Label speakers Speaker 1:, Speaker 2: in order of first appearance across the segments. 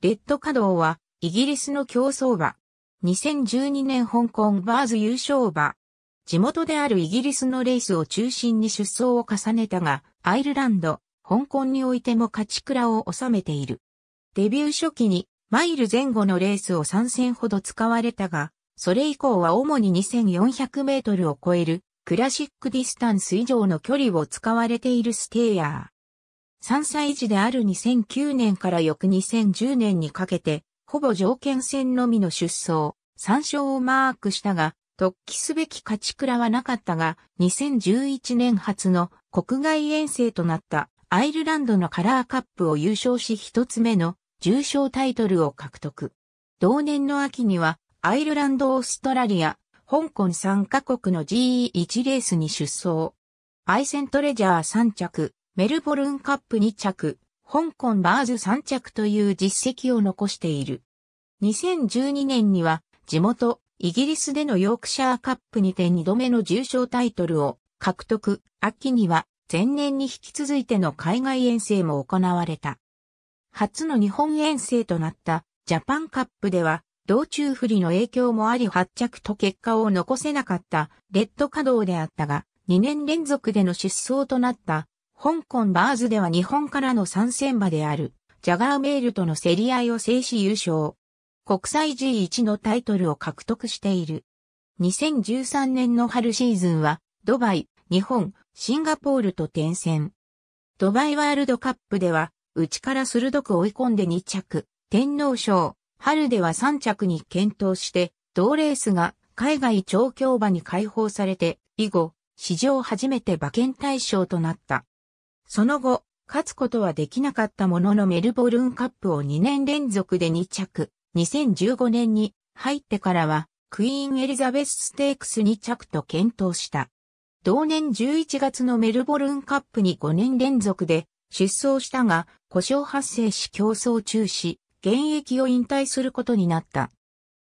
Speaker 1: レッド稼働は、イギリスの競走馬。2012年香港バーズ優勝馬。地元であるイギリスのレースを中心に出走を重ねたが、アイルランド、香港においても勝ち倉を収めている。デビュー初期に、マイル前後のレースを3戦ほど使われたが、それ以降は主に2400メートルを超える、クラシックディスタンス以上の距離を使われているステイヤー。3歳児である2009年から翌2010年にかけて、ほぼ条件戦のみの出走、3勝をマークしたが、突起すべき勝ち倉はなかったが、2011年初の国外遠征となったアイルランドのカラーカップを優勝し一つ目の重賞タイトルを獲得。同年の秋にはアイルランドオーストラリア、香港3カ国の GE1 レースに出走。アイセントレジャー3着、メルボルンカップ2着、香港バーズ3着という実績を残している。2012年には地元イギリスでのヨークシャーカップにて2度目の重賞タイトルを獲得、秋には前年に引き続いての海外遠征も行われた。初の日本遠征となったジャパンカップでは、道中不利の影響もあり発着と結果を残せなかったレッド稼働であったが、2年連続での出走となった香港バーズでは日本からの参戦馬である、ジャガーメールとの競り合いを制し優勝。国際 G1 のタイトルを獲得している。2013年の春シーズンは、ドバイ、日本、シンガポールと転戦。ドバイワールドカップでは、内から鋭く追い込んで2着、天皇賞、春では3着に検討して、同レースが海外調教馬に解放されて、以後、史上初めて馬券対象となった。その後、勝つことはできなかったもののメルボルンカップを2年連続で2着、2015年に入ってからは、クイーンエリザベスステークス2着と検討した。同年11月のメルボルンカップに5年連続で出走したが、故障発生し競争中止、現役を引退することになった。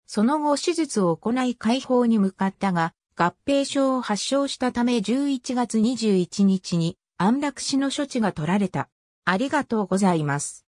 Speaker 1: その後手術を行い解放に向かったが、合併症を発症したため11月21日に安楽死の処置が取られた。ありがとうございます。